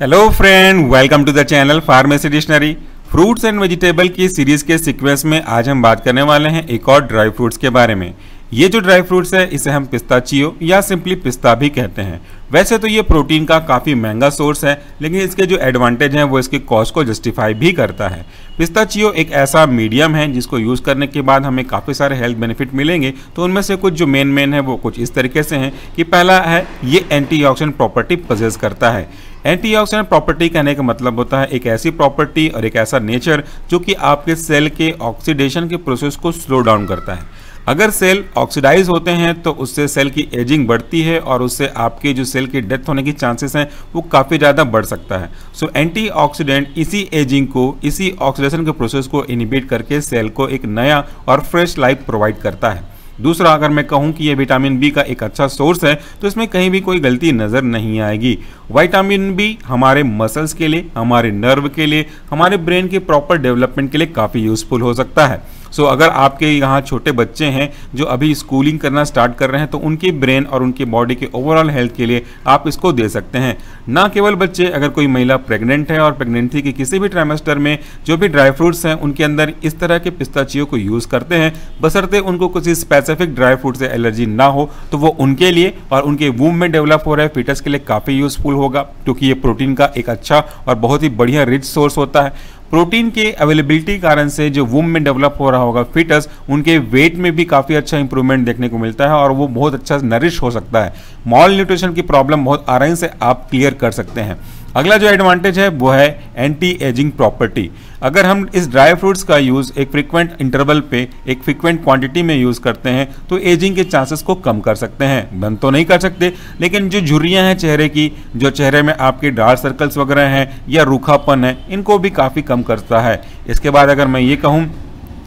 hello friend welcome to the channel pharmacy dictionary fruits and vegetable की series के sequence में आज हम बात करने वाले हैं एक और ड्राई फ्रूट्स के बारे में ये जो ड्राई फ्रूट्स है इसे हम पिस्ता चियो या सिंपली पिस्ता भी कहते हैं वैसे तो ये प्रोटीन का काफ़ी महंगा सोर्स है लेकिन इसके जो एडवांटेज हैं वो इसके कॉस्ट को जस्टिफाई भी करता है पिस्ता चियो एक ऐसा मीडियम है जिसको यूज़ करने के बाद हमें काफ़ी सारे हेल्थ बेनिफिट मिलेंगे तो उनमें से कुछ जो मेन मेन है वो कुछ इस तरीके से हैं कि पहला है ये एंटी प्रॉपर्टी पजेस करता है एंटीऑक्सीडेंट प्रॉपर्टी कहने का मतलब होता है एक ऐसी प्रॉपर्टी और एक ऐसा नेचर जो कि आपके सेल के ऑक्सीडेशन के प्रोसेस को स्लो डाउन करता है अगर सेल ऑक्सीडाइज होते हैं तो उससे सेल की एजिंग बढ़ती है और उससे आपके जो सेल की डेथ होने की चांसेस हैं वो काफ़ी ज़्यादा बढ़ सकता है सो एंटीऑक्सीडेंट इसी एजिंग को इसी ऑक्सीडेशन के प्रोसेस को इनिबेट करके सेल को एक नया और फ्रेश लाइफ प्रोवाइड करता है दूसरा अगर मैं कहूँ कि यह विटामिन बी का एक अच्छा सोर्स है तो इसमें कहीं भी कोई गलती नज़र नहीं आएगी वाइटामिन बी हमारे मसल्स के लिए हमारे नर्व के लिए हमारे ब्रेन के प्रॉपर डेवलपमेंट के लिए काफ़ी यूजफुल हो सकता है सो अगर आपके यहाँ छोटे बच्चे हैं जो अभी स्कूलिंग करना स्टार्ट कर रहे हैं तो उनकी ब्रेन और उनके बॉडी के ओवरऑल हेल्थ के लिए आप इसको दे सकते हैं ना केवल बच्चे अगर कोई महिला प्रेग्नेंट है और प्रेग्नेंसी के किसी भी ट्राइमेस्टर में जो भी ड्राई फ्रूट्स हैं उनके अंदर इस तरह के पिस्ताचियों को यूज़ करते हैं बसरते उनको किसी स्पेसिफिक ड्राई फ्रूट से एलर्जी ना हो तो वो उनके लिए और उनके वूम में डेवलप हो रहे फीटस के लिए काफ़ी यूज़फुल होगा क्योंकि ये प्रोटीन का एक अच्छा और बहुत ही बढ़िया रिच सोर्स होता है प्रोटीन के अवेलेबिलिटी कारण से जो वुम में डेवलप हो रहा होगा फिटस उनके वेट में भी काफ़ी अच्छा इंप्रूवमेंट देखने को मिलता है और वो बहुत अच्छा नरिश हो सकता है मॉल न्यूट्रिशन की प्रॉब्लम बहुत आराम से आप क्लियर कर सकते हैं अगला जो एडवांटेज है वो है एंटी एजिंग प्रॉपर्टी अगर हम इस ड्राई फ्रूट्स का यूज़ एक फ्रिक्वेंट इंटरवल पे एक फ्रिक्वेंट क्वांटिटी में यूज़ करते हैं तो एजिंग के चांसेस को कम कर सकते हैं बंद तो नहीं कर सकते लेकिन जो झुर्रियाँ हैं चेहरे की जो चेहरे में आपके डार्क सर्कल्स वगैरह हैं या रूखापन है इनको भी काफ़ी कम करता है इसके बाद अगर मैं ये कहूँ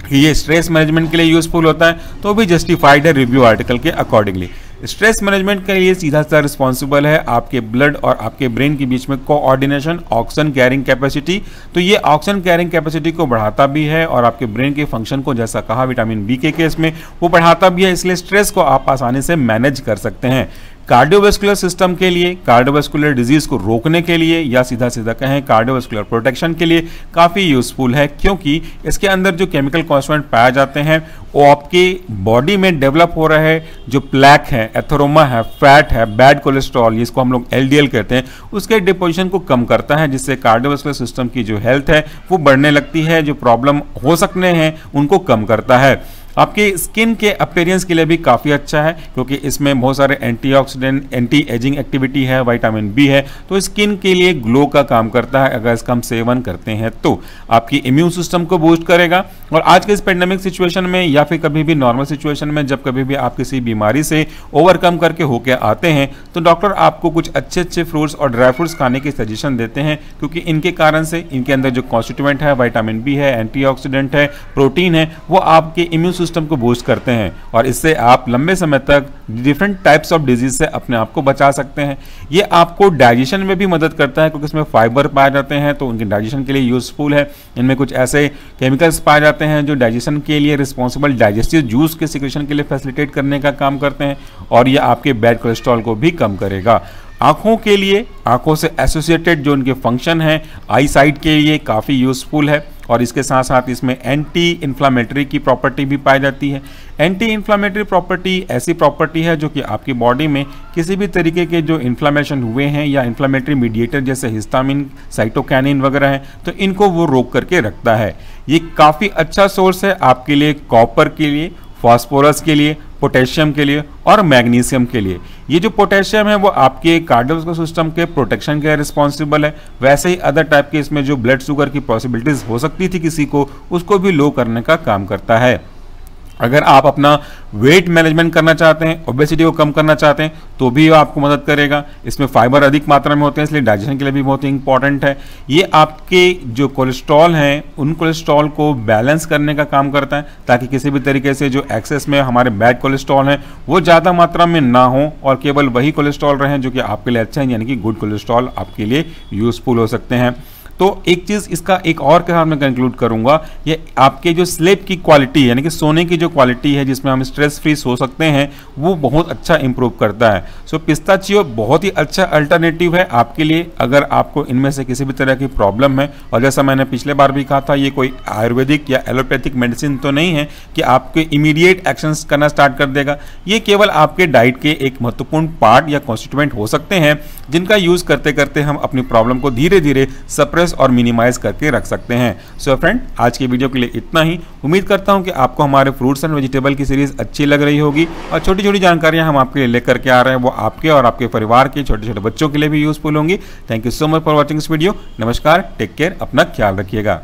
कि ये स्ट्रेस मैनेजमेंट के लिए यूज़फुल होता है तो भी जस्टिफाइड है रिव्यू आर्टिकल के अकॉर्डिंगली स्ट्रेस मैनेजमेंट के लिए सीधा सा रिस्पॉन्सिबल है आपके ब्लड और आपके ब्रेन के बीच में कोऑर्डिनेशन ऑक्सीजन कैरिंग कैपेसिटी तो ये ऑक्सीजन कैरिंग कैपेसिटी को बढ़ाता भी है और आपके ब्रेन के फंक्शन को जैसा कहा विटामिन बी के केस में वो बढ़ाता भी है इसलिए स्ट्रेस को आप आसानी से मैनेज कर सकते हैं कार्डियोवेस्कुलर सिस्टम के लिए कार्डियोवेस्कुलर डिजीज को रोकने के लिए या सीधा सीधा कहें कार्डियोवेस्कुलर प्रोटेक्शन के लिए काफ़ी यूजफुल है क्योंकि इसके अंदर जो केमिकल कॉन्स्टेंट पाए जाते हैं वो आपके बॉडी में डेवलप हो रहा है जो प्लैक है एथोरोमा है फैट है बैड कोलेस्ट्रॉल जिसको हम लोग एल कहते हैं उसके डिपोजिशन को कम करता है जिससे कार्डियोवेस्कुलर सिस्टम की जो हेल्थ है वो बढ़ने लगती है जो प्रॉब्लम हो सकने हैं उनको कम करता है आपके स्किन के अपेयरेंस के लिए भी काफ़ी अच्छा है क्योंकि इसमें बहुत सारे एंटीऑक्सीडेंट एंटी एजिंग एक्टिविटी है वाइटामिन बी है तो स्किन के लिए ग्लो का काम करता है अगर इसका हम सेवन करते हैं तो आपकी इम्यून सिस्टम को बूस्ट करेगा और आज के इस पेंडेमिक सिचुएशन में या फिर कभी भी नॉर्मल सिचुएशन में जब कभी भी आप किसी बीमारी से ओवरकम करके होके आते हैं तो डॉक्टर आपको कुछ अच्छे अच्छे फ्रूट्स और ड्राई फ्रूट्स खाने की सजेशन देते हैं क्योंकि इनके कारण से इनके अंदर जो कॉन्स्टिटेंट है वाइटामिन बी है एंटी है प्रोटीन है वो आपके इम्यून सिस्टम को बूस्ट करते हैं और इससे आप लंबे समय तक डिफरेंट टाइप्स ऑफ डिजीज से अपने आप को बचा सकते हैं ये आपको डाइजेशन में भी मदद करता है क्योंकि इसमें फाइबर पाए जाते हैं तो उनके डाइजेशन के लिए यूजफुल है इनमें कुछ ऐसे केमिकल्स पाए जाते हैं जो डाइजेशन के लिए रिस्पॉन्सिबल डाइजेस्टिव जूस के सिक्रेशन के लिए फैसिलिटेट करने का काम करते हैं और ये आपके बैड कोलेस्ट्रॉल को भी कम करेगा आँखों के लिए आँखों से एसोसिएटेड जो उनके फंक्शन हैं आई साइट के लिए काफ़ी यूज़फुल है और इसके साथ साथ इसमें एंटी इन्फ्लामेटरी की प्रॉपर्टी भी पाई जाती है एंटी इन्फ्लामेटरी प्रॉपर्टी ऐसी प्रॉपर्टी है जो कि आपकी बॉडी में किसी भी तरीके के जो इन्फ्लामेशन हुए हैं या इन्फ्लामेटरी मीडिएटर जैसे हिस्टामिन साइटोकैनिन वगैरह हैं तो इनको वो रोक करके रखता है ये काफ़ी अच्छा सोर्स है आपके लिए कॉपर के लिए फॉस्फोरस के लिए पोटेशियम के लिए और मैग्नीशियम के लिए ये जो पोटेशियम है वो आपके कार्डियल सिस्टम के प्रोटेक्शन के रिस्पॉन्सिबल है वैसे ही अदर टाइप के इसमें जो ब्लड शुगर की पॉसिबिलिटीज़ हो सकती थी किसी को उसको भी लो करने का काम करता है अगर आप अपना वेट मैनेजमेंट करना चाहते हैं ओबेसिटी को कम करना चाहते हैं तो भी आपको मदद करेगा इसमें फाइबर अधिक मात्रा में होते हैं इसलिए डाइजेशन के लिए भी बहुत ही इंपॉर्टेंट है ये आपके जो कोलेस्ट्रॉल हैं उन कोलेस्ट्रॉल को बैलेंस करने का काम करता है ताकि किसी भी तरीके से जो एक्सेस में हमारे बैड कोलेस्ट्रॉल हैं वो ज़्यादा मात्रा में ना हो और केवल वही कोलेस्ट्रॉल रहें जो कि आपके लिए अच्छा है यानी कि गुड कोलेस्ट्रॉल आपके लिए यूज़फुल हो सकते हैं तो एक चीज़ इसका एक और कहना मैं कंक्लूड करूंगा ये आपके जो स्लेब की क्वालिटी यानी कि सोने की जो क्वालिटी है जिसमें हम स्ट्रेस फ्री सो सकते हैं वो बहुत अच्छा इंप्रूव करता है सो पिस्ता चीओ बहुत ही अच्छा अल्टरनेटिव है आपके लिए अगर आपको इनमें से किसी भी तरह की प्रॉब्लम है और जैसा मैंने पिछले बार भी कहा था ये कोई आयुर्वेदिक या एलोपैथिक मेडिसिन तो नहीं है कि आपके इमीडिएट एक्शन करना स्टार्ट कर देगा ये केवल आपके डाइट के एक महत्वपूर्ण पार्ट या कॉन्स्टिट्यूएंट हो सकते हैं जिनका यूज़ करते करते हम अपनी प्रॉब्लम को धीरे धीरे सप्रेस प्रोसेस और मिनिमाइज करके रख सकते हैं सो so फ्रेंड आज के वीडियो के लिए इतना ही उम्मीद करता हूँ कि आपको हमारे फ्रूट्स एंड वेजिटेबल की सीरीज़ अच्छी लग रही होगी और छोटी छोटी जानकारियाँ हम आपके लिए लेकर के आ रहे हैं वो आपके और आपके परिवार के छोटे छोटे बच्चों के लिए भी यूजफुल होंगी thank you so much for watching इस वीडियो नमस्कार टेक केयर अपना ख्याल रखिएगा